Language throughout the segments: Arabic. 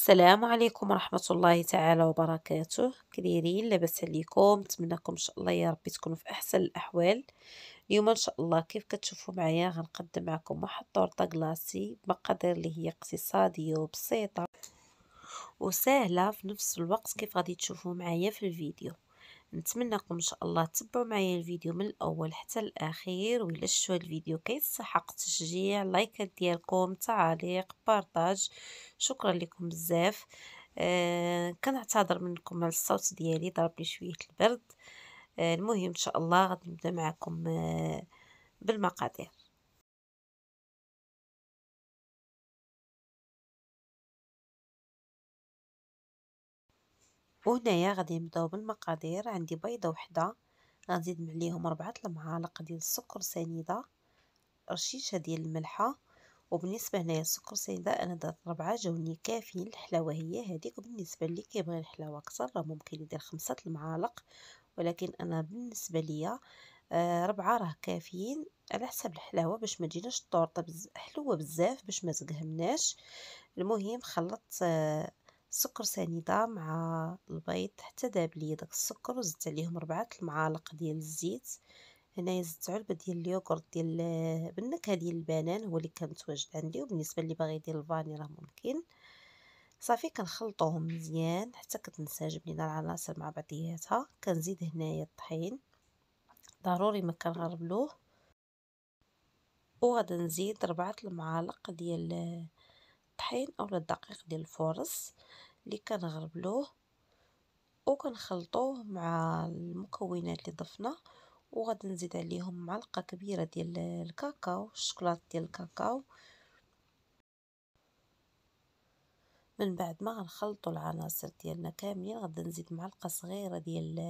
السلام عليكم ورحمة الله تعالى وبركاته كديرين لاباس عليكم نتمنىكم ان شاء الله يا ربي تكونوا في احسن الاحوال اليوم ان شاء الله كيف كتشوفوا معايا غنقدم معكم واحد طورطه كلاصي بمقادير اللي هي اقتصاديه وبسيطه وسهله في نفس الوقت كيف غادي تشوفوا معايا في الفيديو نتمنىكم ان شاء الله تتبعوا معايا الفيديو من الاول حتى الاخير والا شفتوا الفيديو كيتسحق تشجيع لايكات ديالكم تعاليق بارطاج شكرا لكم بزاف آه كنعتذر منكم على الصوت ديالي لي شويه البرد آه المهم ان شاء الله غادي نبدا معكم آه بالمقادير وهنايا غادي نبداو بالمقادير عندي بيضه وحده غنزيد عليهم ربعة المعالق ديال السكر سنيده رشيشه ديال الملحه وبالنسبه هنايا السكر سنيده انا درت ربعة جاوني كافيين الحلاوه هي هذيك بالنسبه اللي كيبغي الحلاوه اكثر راه ممكن يدير خمسة المعالق ولكن انا بالنسبه ليا آه ربعة راه كافيين على حسب الحلاوه باش ما تجيناش الطورطه بز... حلوه بزاف باش ما تقهمناش المهم خلطت آه السكر سنيده مع البيض حتى داب ليا داك السكر وزدت عليهم ربعة المعالق ديال الزيت هنايا زدت علبه ديال اليوغورت ديال بالنكهه ديال البنان هو اللي كان متواجد عندي وبالنسبه اللي باغي يدير الفاني راه ممكن صافي كنخلطوهم مزيان حتى كتنسجم لينا العناصر مع بعضياتها كنزيد هنايا الطحين ضروري ما كنغربلوه وغادي نزيد ربعة المعالق ديال الطحين اولا الدقيق ديال الفورص اللي كنغربلوه وكنخلطوه مع المكونات اللي ضفنا وغادي نزيد عليهم معلقه كبيره ديال الكاكاو الشوكولاط ديال الكاكاو من بعد ما غنخلطوا العناصر ديالنا كاملين غادي نزيد معلقه صغيره ديال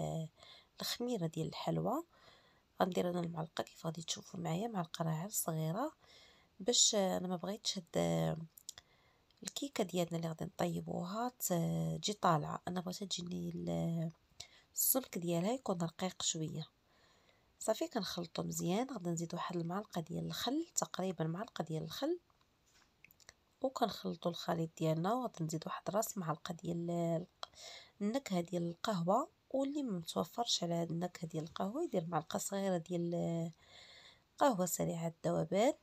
الخميره ديال الحلوى غندير انا المعلقه كيف غادي تشوفوا معايا معلقه راه صغيره باش انا ما بغيتش هاد الكيكه ديالنا اللي غادي نطيبوها تجي طالعه انا بغيت تجيني السمك ديالها يكون رقيق شويه صافي كنخلطو مزيان غادي نزيد واحد المعلقه ديال الخل تقريبا معلقه ديال الخل وكنخلطو الخليط ديالنا وغادي نزيد واحد راس معلقه ديال النكهه ديال القهوه واللي ما متوفرش على هاد النكهه ديال القهوه يدير معلقه صغيره ديال قهوه سريعه الذوبان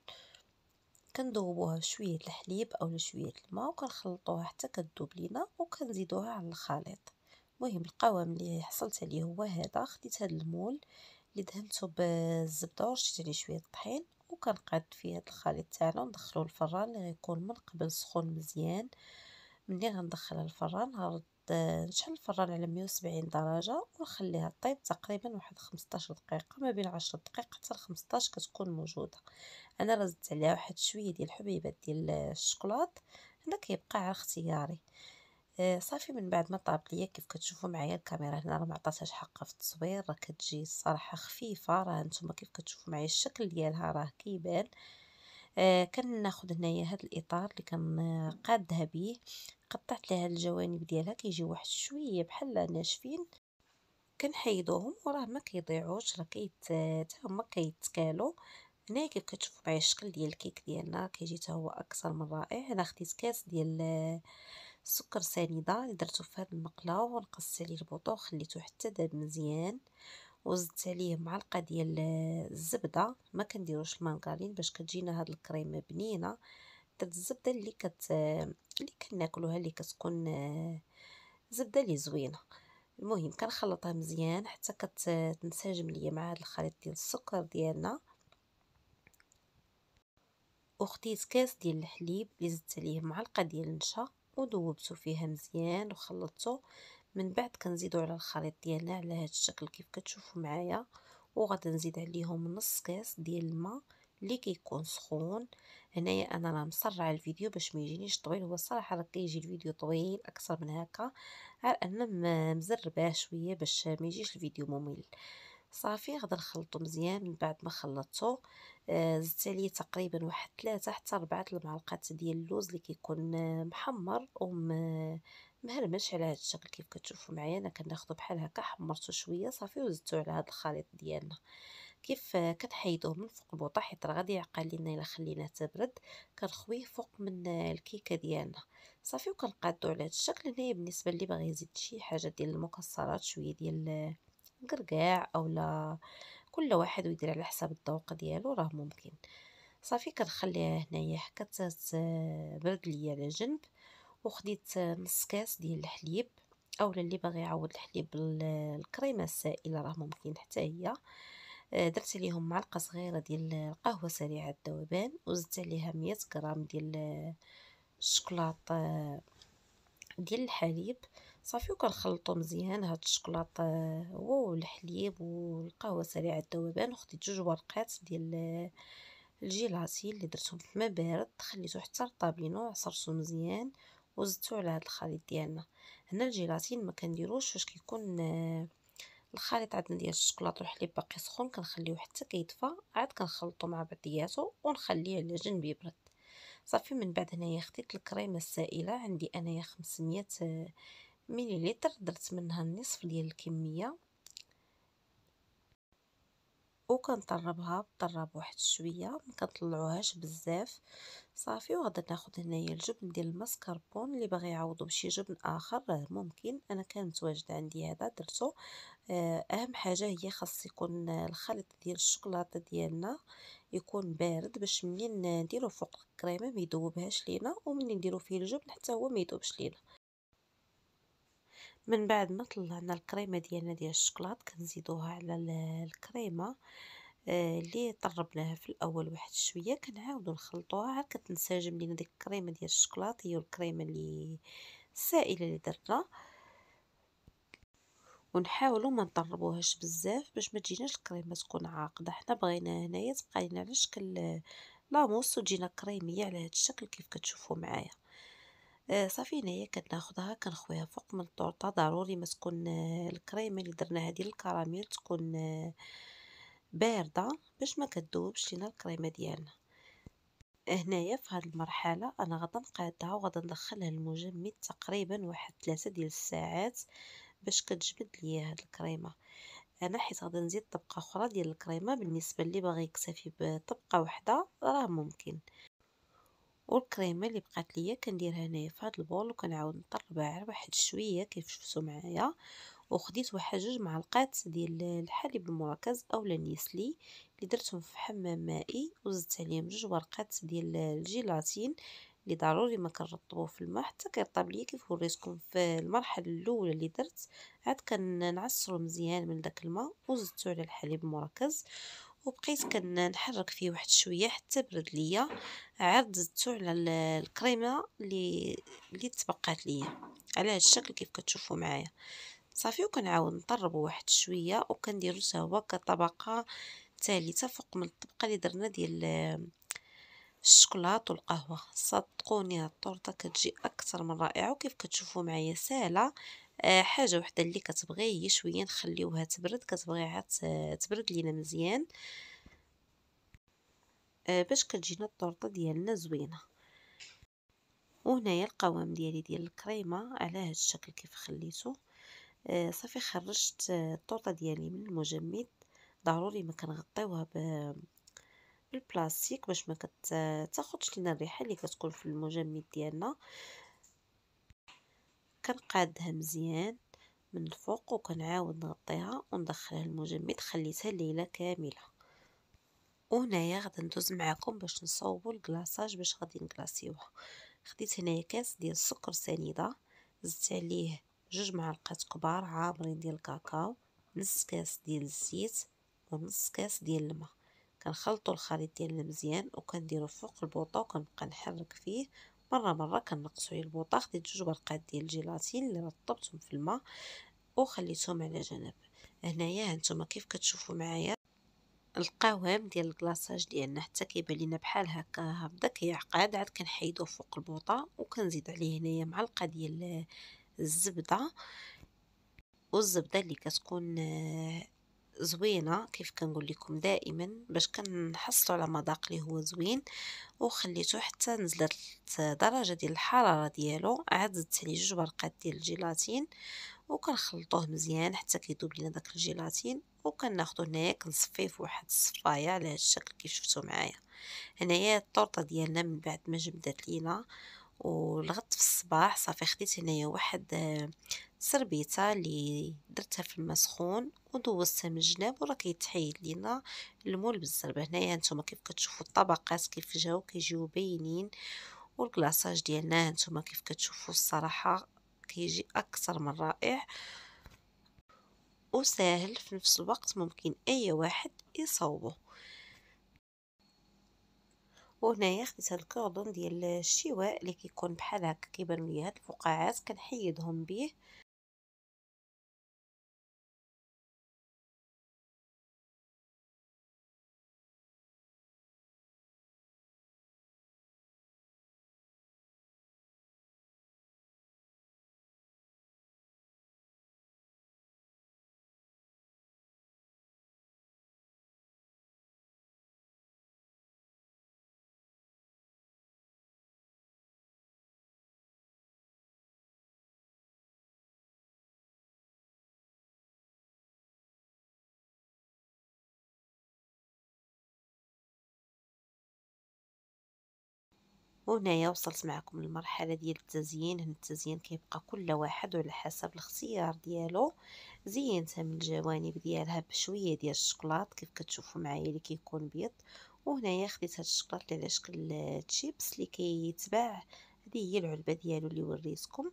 كنذوبوها بشويه الحليب اولا شويه الماء وكنخلطوها حتى كذوب لينا وكنزيدوها على الخليط المهم القوام اللي حصلت عليه هو هذا خديت هذا المول اللي دهنته بالزبده ورشيت عليه شويه الطحين وكنقاد فيه هذا الخليط تاعنا وندخلو الفران اللي غيكون من قبل سخون مزيان ملي غندخلها الفران غنرد نشعل الفران على 170 درجه ونخليها طيب تقريبا واحد 15 دقيقه ما بين 10 دقائق حتى 15 كتكون موجوده انا رزت عليها واحد شويه ديال الحبيبات ديال الشوكولات هنا كيبقى على اختياري آه، صافي من بعد ما طابت ليا كيف كتشوفوا معايا الكاميرا هنا راه ما عطاتهاش حقها في التصوير راه كتجي الصراحه خفيفه راه نتوما كيف كتشوفوا معايا الشكل ديالها راه كيبان آه كناخد هنايا هاد الاطار اللي كنقادها آه، بيه قطعت لها الجوانب ديالها كيجيو واحد شويه بحال ناشفين كنحيدوهم وراه ما كيضيعوش راه كيت حتى آه، هما كيتكالو هنا كيف كتشوفوا معايا الشكل ديال الكيك ديالنا كيجي حتى هو اكثر من رائع انا خديت كاس ديال السكر آه، سنيده اللي درتو في هذه المقله ونقصت عليه البوطو وخليته حتى داب مزيان وزدت عليه معلقه ديال آه، الزبده ما كنديروش المانكارين باش كتجينا هاد الكريمه بنينه داك الزبده اللي كت آه، اللي كناكلوها اللي كتكون آه، زبده اللي زوينه المهم كنخلطها مزيان حتى كتنسجم ليا مع هاد الخليط ديال السكر ديالنا وخديت كاس ديال الحليب اللي زدت عليه معلقه ديال النشا ودوبته فيها مزيان وخلطته من بعد كنزيدو على الخليط ديالنا على هذا الشكل كيف كتشوفوا معايا وغادي نزيد عليهم نص كاس ديال الماء اللي كيكون سخون هنايا انا راه مسرعه الفيديو باش ما يجينيش طويل هو الصراحه راه كيجي الفيديو طويل اكثر من هكا على ان مزرباه شويه باش ما يجيش الفيديو ممل صافي غادي نخلطو مزيان من بعد ما خلطته آه زدت عليه تقريبا واحد ثلاثة حتى ربعة المعلقات ديال اللوز اللي كيكون آه، محمر وم مهرمش على هذا الشكل كيف كتشوفوا معايا انا كناخذو بحال هكا حمرته شويه صافي وزدتو على هذا الخليط ديالنا كيف كنحيدوه من فوق البوطه حيت راه غادي يعقل لينا الا خليناه تبرد كنخويه فوق من الكيكه ديالنا صافي وكنقادو على هذا الشكل هنايا بالنسبه اللي باغي يزيد شي حاجه ديال المكسرات شويه ديال القرقاع اولا كل واحد ويدير على حساب الذوق ديالو راه ممكن صافي كنخليها هنايا حتى تبرد ليا على جنب وخديت نص كاس ديال الحليب اولا اللي باغي يعوض الحليب بالكريمه السائله راه ممكن حتى هي آه، درت عليهم معلقه صغيره ديال القهوه سريعه الذوبان وزدت عليها 100 غرام ديال الشوكولاط آه، ديال الحليب صافي وكنخلطو مزيان هاد الشوكولاط آه، والحليب والقهوه سريعه الذوبان وخديت جوج ورقات ديال الجيلاتي اللي درتهم في ما بارد خليته حتى لينو عصرته مزيان وزدتو على هذا الخليط ديالنا هنا الجيلاتين ما كنديروش فاش كيكون آه، الخليط عندنا ديال الشوكولاط والحليب باقي سخون كنخليوه حتى كيطفى عاد كنخلطو مع بعضياتو ونخليه على جنب يبرد صافي من بعد هنايا خديت الكريمه السائله عندي انايا 500 آه، مليلتر درت منها النصف ديال الكميه وكنطربها طرب واحد شويه كنطلعوهاش بزاف صافي وغادي ناخذ هنايا الجبن ديال الماسكربون اللي باغي يعوضو بشي جبن اخر ممكن انا كان متواجد عندي هذا درتو آه، اهم حاجه هي خاص يكون الخليط ديال الشوكولاته ديالنا يكون بارد باش منين نديرو فوق الكريمه ما يذوبهاش لينا ومنين نديرو فيه الجبن حتى هو ما يذوبش لينا من بعد ما طلعنا الكريمه ديالنا ديال الشكلاط كنزيدوها على الكريمه آه، اللي طربناها في الاول واحد شويه كنعاودو نخلطوها عاد كتنسجم لينا ديك الكريمه ديال الشكلاط هي الكريمه اللي السائله اللي درنا ونحاولوا ما نطربوهاش بزاف باش ما تجيناش الكريمه تكون عاقده حنا بغينا هنايا تبقى لينا على شكل لاموس وتجينا كريميه على هذا الشكل كيف كتشوفوا معايا آه، صافي هنايا كناخذها كنخويها فوق من الطورطه ضروري ما تكون آه، الكريمه اللي درنا هذه الكراميل تكون آه، بارده باش ما كذوبش لينا الكريمه ديالنا هنايا في هذه المرحله انا غادا نقادها وغادا ندخلها المجمد تقريبا واحد ثلاثة ديال الساعات باش كتجبد ليا هاد الكريمه انا حيت غادي نزيد طبقه اخرى ديال الكريمه بالنسبه اللي باغي يكتفي بطبقه واحده راه ممكن والكريمه اللي بقات ليا كنديرها هنايا في هذا البول وكنعاود نطربها على واحد شويه كيف شفتوا معايا وخديت واحد جوج معلقات ديال الحليب المركز اولا النيسلي اللي درتهم في حمام مائي وزدت عليهم جوج ورقات ديال الجيلاتين اللي ضروري ما كنرطبو في الماء حتى كيرطب ليا كيف وريتكم في المرحله الاولى اللي درت عاد كنعصرو مزيان من داك الماء وزدتو على الحليب المركز وبقيت كنحرك فيه واحد شويه حتى برد ليا عاد زدتو على الكريمه اللي اللي تبقات ليا على هذا الشكل كيف كتشوفوا معايا صافي وكنعاود نطربو واحد شويه وكنديرو حتى هو كطبقه ثالثه فوق من الطبقه اللي درنا ديال الشوكولات والقهوه صدقوني الطورطه كتجي اكثر من رائعه وكيف كتشوفوا معايا سهله آه، حاجه وحده اللي كتبغي هي شويه نخليوها تبرد كتبغيها تبرد لينا مزيان آه، باش كتجينا الطرطه ديالنا زوينه وهنايا القوام ديالي ديال الكريمه على هذا الشكل كيف خليته آه، صافي خرجت الطرطه ديالي من المجمد ضروري ما كنغطيوها بالبلاستيك باش ما كتاخذش لنا الريحه اللي كتكون في المجمد ديالنا كنقادها مزيان من الفوق وكنعاود نغطيها وندخلها المجمد خليتها ليله كامله وهنايا غادي ندوز معكم باش نصاوبوا الكلاصاج باش غادي نكلاصيوها خديت هنايا كاس ديال السكر سنيده زدت عليه جوج معلقات كبار عامرين ديال الكاكاو نص كاس ديال الزيت ونص كاس ديال الماء كنخلطوا الخليط ديالنا مزيان وكنديروا فوق البوطه وكنبقى نحرك فيه مرة مرة كنقصو على البوطة خديت جوج ورقات ديال الجيلاتين اللي رطبتهم في الماء وخليتهم على جنب هنايا هانتوما كيف كتشوفوا معايا القوام ديال الكلاصاج ديالنا حتى كيبان لينا بحال هكا هبدا كيعقد عاد كنحيدو فوق البوطه وكنزيد عليه هنايا معلقه ديال الزبده والزبده اللي كتكون زوينه كيف كنقول لكم دائما باش كنحصلوا على مذاق اللي هو زوين وخليته حتى نزلت درجه ديال الحراره ديالو عاد زدت عليه جوج ورقات ديال الجيلاتين وكنخلطوه مزيان حتى كيذوب لينا داك الجيلاتين وكناخذو هنايا كنصفيه في واحد الصفايه على هذا الشكل كيف شفتوا معايا هنايا الطورطه ديالنا من بعد ما جمدت لينا ولغدت في الصباح صافي خديت هنايا واحد آه، سربيته اللي درتها في الماء سخون ودوزتها من الجناب وراه كيتحيد لينا المول بالزربه هنايا نتوما كيف كتشوفوا الطبقات كيف جاو كيجيو باينين والكلاصاج ديالنا هانتوما كيف كتشوفوا الصراحه كيجي اكثر من رائع وسهل في نفس الوقت ممكن اي واحد يصوبه وهنايا خديت هاد الكوردون ديال الشواء اللي كيكون بحال هكا كيبان ليا هاد الفقاعات كنحيدهم بيه وهنايا وصلت معكم المرحلة ديال التزيين هنا التزيين كيبقى كل واحد على حسب الاختيار ديالو زينتها من الجوانب ديالها بشويه ديال الشوكولات كيف كتشوفوا معايا اللي كيكون بيض وهنايا خديت هاد الشوكولات اللي على شكل تشيبس اللي كيتباع هذه هي العلبه ديالو اللي وريتكم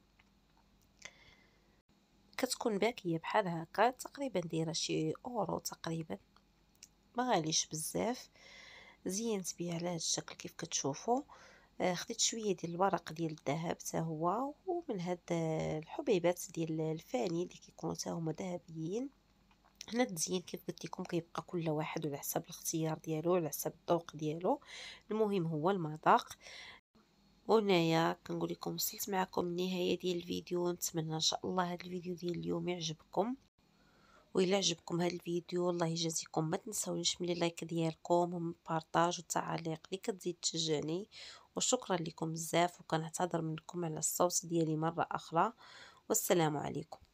كتكون باكيه بحال هكا تقريبا دايره شي اورو تقريبا ما غاليش بزاف زينت بها على هاد الشكل كيف كتشوفوا آه، خديت شويه ديال الورق ديال الذهب حتى هو ومن هاد آه، الحبيبات ديال الفاني اللي كيكونوا حتى هما ذهبيين هنا التزيين كيف قلت لكم كيبقى كل واحد على حسب الاختيار ديالو على حسب الذوق ديالو المهم هو المذاق وهنايا كنقول لكم وصلت معكم النهايه ديال الفيديو نتمنى ان شاء الله هذا الفيديو ديال اليوم يعجبكم وإلا عجبكم هذا الفيديو الله يجازيكم ما تنساونيش من لايك ديالكم ومبارطاج والتعاليق اللي كتزيد تشجعني وشكرا لكم بزاف وكنعتذر منكم على الصوت ديالي مرة أخرى والسلام عليكم